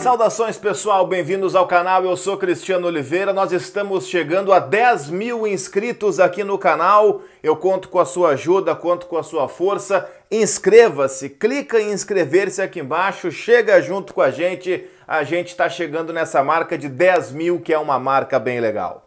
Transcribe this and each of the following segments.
Saudações pessoal, bem-vindos ao canal. Eu sou Cristiano Oliveira. Nós estamos chegando a 10 mil inscritos aqui no canal. Eu conto com a sua ajuda, conto com a sua força. Inscreva-se, clica em inscrever-se aqui embaixo, chega junto com a gente. A gente está chegando nessa marca de 10 mil, que é uma marca bem legal.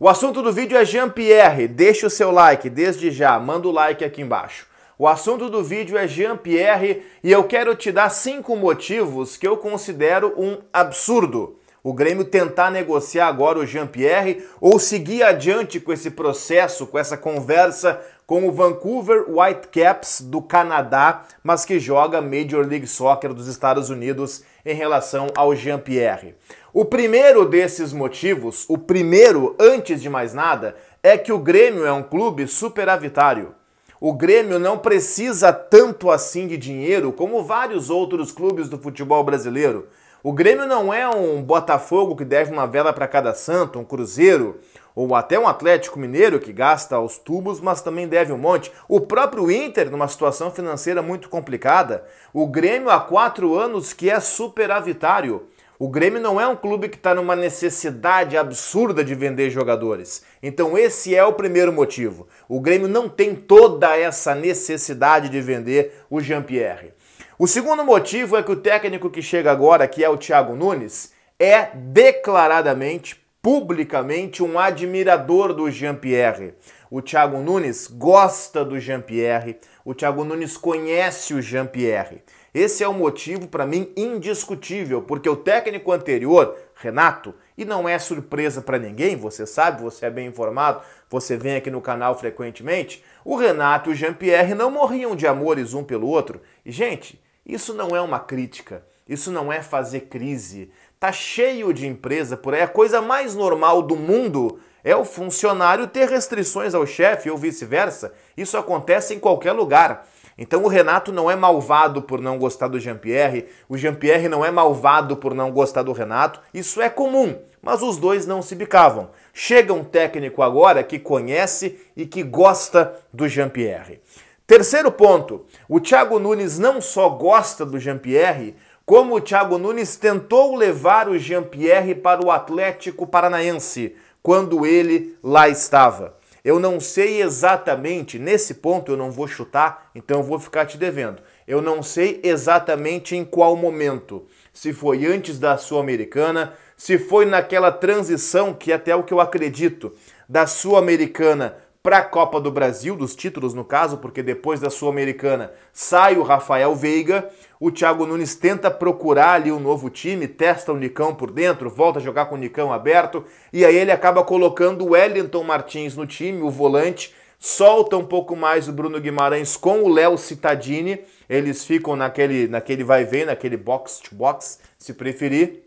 O assunto do vídeo é Jean Pierre. Deixe o seu like desde já, manda o like aqui embaixo. O assunto do vídeo é Jean-Pierre e eu quero te dar cinco motivos que eu considero um absurdo. O Grêmio tentar negociar agora o Jean-Pierre ou seguir adiante com esse processo, com essa conversa com o Vancouver Whitecaps do Canadá, mas que joga Major League Soccer dos Estados Unidos em relação ao Jean-Pierre. O primeiro desses motivos, o primeiro antes de mais nada, é que o Grêmio é um clube superavitário. O Grêmio não precisa tanto assim de dinheiro como vários outros clubes do futebol brasileiro. O Grêmio não é um Botafogo que deve uma vela para cada santo, um Cruzeiro ou até um Atlético Mineiro que gasta aos tubos, mas também deve um monte. O próprio Inter, numa situação financeira muito complicada. O Grêmio há quatro anos que é superavitário. O Grêmio não é um clube que está numa necessidade absurda de vender jogadores. Então, esse é o primeiro motivo. O Grêmio não tem toda essa necessidade de vender o Jean-Pierre. O segundo motivo é que o técnico que chega agora, que é o Thiago Nunes, é declaradamente, publicamente, um admirador do Jean-Pierre. O Thiago Nunes gosta do Jean-Pierre, o Thiago Nunes conhece o Jean-Pierre. Esse é o um motivo, para mim, indiscutível, porque o técnico anterior, Renato, e não é surpresa para ninguém, você sabe, você é bem informado, você vem aqui no canal frequentemente, o Renato e o Jean-Pierre não morriam de amores um pelo outro. E, gente, isso não é uma crítica, isso não é fazer crise. Tá cheio de empresa por aí, a coisa mais normal do mundo é o funcionário ter restrições ao chefe ou vice-versa. Isso acontece em qualquer lugar. Então o Renato não é malvado por não gostar do Jean-Pierre, o Jean-Pierre não é malvado por não gostar do Renato, isso é comum, mas os dois não se bicavam. Chega um técnico agora que conhece e que gosta do Jean-Pierre. Terceiro ponto, o Thiago Nunes não só gosta do Jean-Pierre, como o Thiago Nunes tentou levar o Jean-Pierre para o Atlético Paranaense quando ele lá estava. Eu não sei exatamente, nesse ponto eu não vou chutar, então eu vou ficar te devendo. Eu não sei exatamente em qual momento. Se foi antes da Sul-Americana, se foi naquela transição que é até o que eu acredito, da Sul-Americana para a Copa do Brasil, dos títulos no caso, porque depois da Sul-Americana sai o Rafael Veiga, o Thiago Nunes tenta procurar ali um novo time, testa o Nicão por dentro, volta a jogar com o Nicão aberto, e aí ele acaba colocando o Wellington Martins no time, o volante, solta um pouco mais o Bruno Guimarães com o Léo Cittadini, eles ficam naquele, naquele vai-vem, naquele box-to-box, -box, se preferir,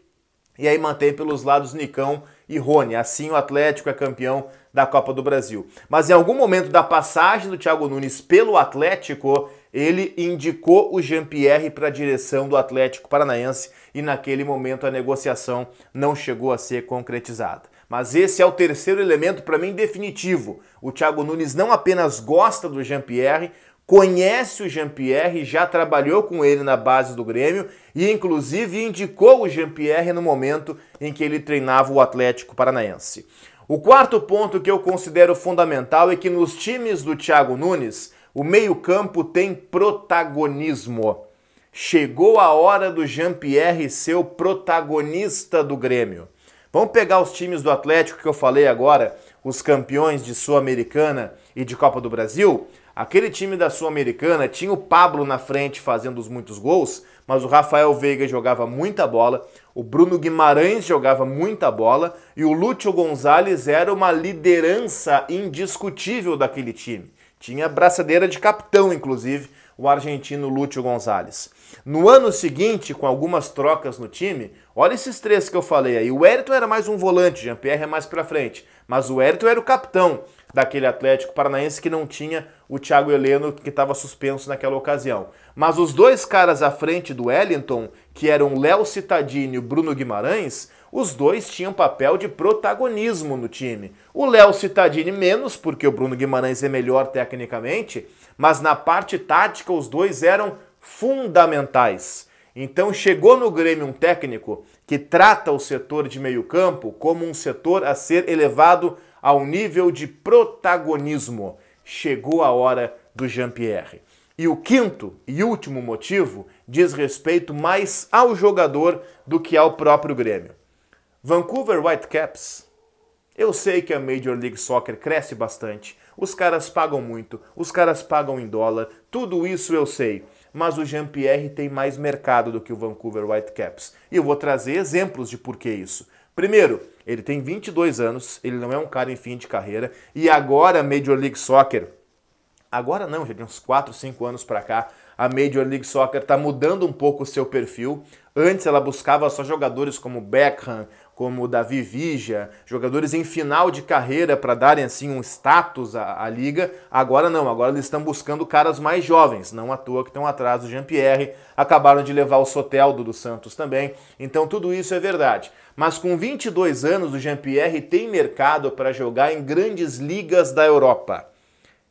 e aí mantém pelos lados Nicão e Rony. Assim, o Atlético é campeão da Copa do Brasil. Mas em algum momento da passagem do Thiago Nunes pelo Atlético, ele indicou o Jean-Pierre para a direção do Atlético Paranaense e naquele momento a negociação não chegou a ser concretizada. Mas esse é o terceiro elemento para mim definitivo. O Thiago Nunes não apenas gosta do Jean-Pierre, conhece o Jean-Pierre, já trabalhou com ele na base do Grêmio e, inclusive, indicou o Jean-Pierre no momento em que ele treinava o Atlético Paranaense. O quarto ponto que eu considero fundamental é que nos times do Thiago Nunes, o meio-campo tem protagonismo. Chegou a hora do Jean-Pierre ser o protagonista do Grêmio. Vamos pegar os times do Atlético que eu falei agora, os campeões de Sul-Americana e de Copa do Brasil? Aquele time da Sul-Americana tinha o Pablo na frente fazendo os muitos gols, mas o Rafael Veiga jogava muita bola, o Bruno Guimarães jogava muita bola e o Lúcio Gonzalez era uma liderança indiscutível daquele time. Tinha braçadeira de capitão, inclusive, o argentino Lúcio Gonzalez. No ano seguinte, com algumas trocas no time, olha esses três que eu falei aí. O Everton era mais um volante, Jean-Pierre é mais para frente, mas o Everton era o capitão daquele Atlético Paranaense que não tinha o Thiago Heleno, que estava suspenso naquela ocasião. Mas os dois caras à frente do Wellington, que eram Léo Citadini e Bruno Guimarães, os dois tinham papel de protagonismo no time. O Léo Cittadini menos, porque o Bruno Guimarães é melhor tecnicamente, mas na parte tática os dois eram fundamentais. Então chegou no Grêmio um técnico que trata o setor de meio-campo como um setor a ser elevado ao nível de protagonismo. Chegou a hora do Jean-Pierre. E o quinto e último motivo diz respeito mais ao jogador do que ao próprio Grêmio. Vancouver Whitecaps. Eu sei que a Major League Soccer cresce bastante. Os caras pagam muito, os caras pagam em dólar, tudo isso eu sei. Mas o Jean-Pierre tem mais mercado do que o Vancouver Whitecaps. E eu vou trazer exemplos de por que isso. Primeiro, ele tem 22 anos, ele não é um cara em fim de carreira. E agora a Major League Soccer. Agora não, já de uns 4, 5 anos para cá, a Major League Soccer está mudando um pouco o seu perfil. Antes ela buscava só jogadores como Beckham, como o Davi Vigia, jogadores em final de carreira para darem assim um status à, à, liga. Agora não, agora eles estão buscando caras mais jovens, não à toa que estão atrás do Jean-Pierre, acabaram de levar o Soteldo do Santos também. Então tudo isso é verdade. Mas com 22 anos o Jean-Pierre tem mercado para jogar em grandes ligas da Europa.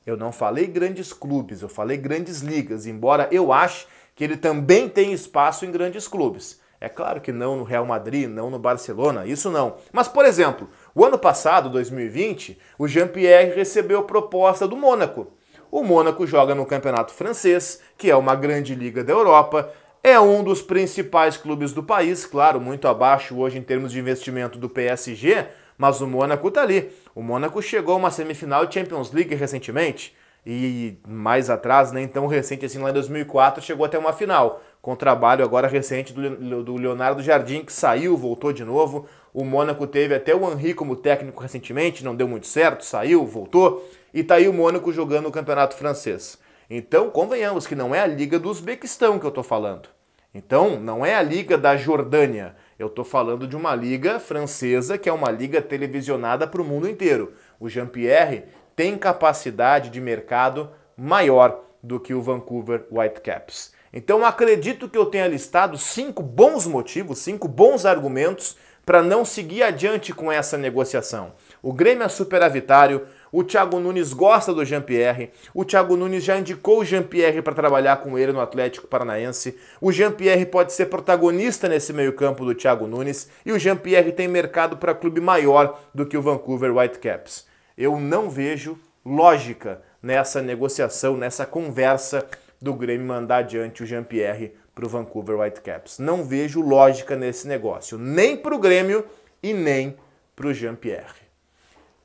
Eu não falei grandes clubes, eu falei grandes ligas, embora eu ache que ele também tem espaço em grandes clubes. É claro que não no Real Madrid, não no Barcelona, isso não. Mas, por exemplo, o ano passado, 2020, o Jean-Pierre recebeu proposta do Mônaco. O Mônaco joga no Campeonato Francês, que é uma grande liga da Europa, é um dos principais clubes do país, claro, muito abaixo hoje em termos de investimento do PSG, mas o Mônaco tá ali. O Mônaco chegou a uma semifinal de Champions League recentemente e mais atrás, nem né, tão recente assim, lá em 2004, chegou até uma final. Com o trabalho agora recente do, do Leonardo Jardim, que saiu, voltou de novo. O Mônaco teve até o Henri como técnico recentemente, não deu muito certo, saiu, voltou. E tá aí o Mônaco jogando o campeonato francês. Então, convenhamos que não é a Liga do Uzbequistão que eu tô falando. Então, não é a Liga da Jordânia. Eu tô falando de uma liga francesa que é uma liga televisionada para o mundo inteiro. O Jean-Pierre tem capacidade de mercado maior do que o Vancouver Whitecaps. Então acredito que eu tenha listado cinco bons motivos, cinco bons argumentos para não seguir adiante com essa negociação. O Grêmio é superavitário, o Thiago Nunes gosta do Jean-Pierre, o Thiago Nunes já indicou o Jean-Pierre para trabalhar com ele no Atlético Paranaense, o Jean-Pierre pode ser protagonista nesse meio-campo do Thiago Nunes e o Jean-Pierre tem mercado para clube maior do que o Vancouver Whitecaps eu não vejo lógica nessa negociação, nessa conversa do Grêmio mandar adiante o Jean-Pierre para o Vancouver Whitecaps. Não vejo lógica nesse negócio, nem para o Grêmio e nem para o Jean-Pierre.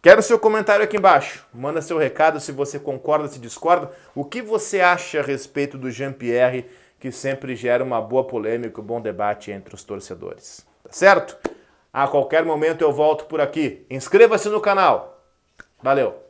Quero seu comentário aqui embaixo. Manda seu recado se você concorda, se discorda. O que você acha a respeito do Jean-Pierre, que sempre gera uma boa polêmica, um bom debate entre os torcedores. Tá certo? A qualquer momento eu volto por aqui. Inscreva-se no canal Valeu!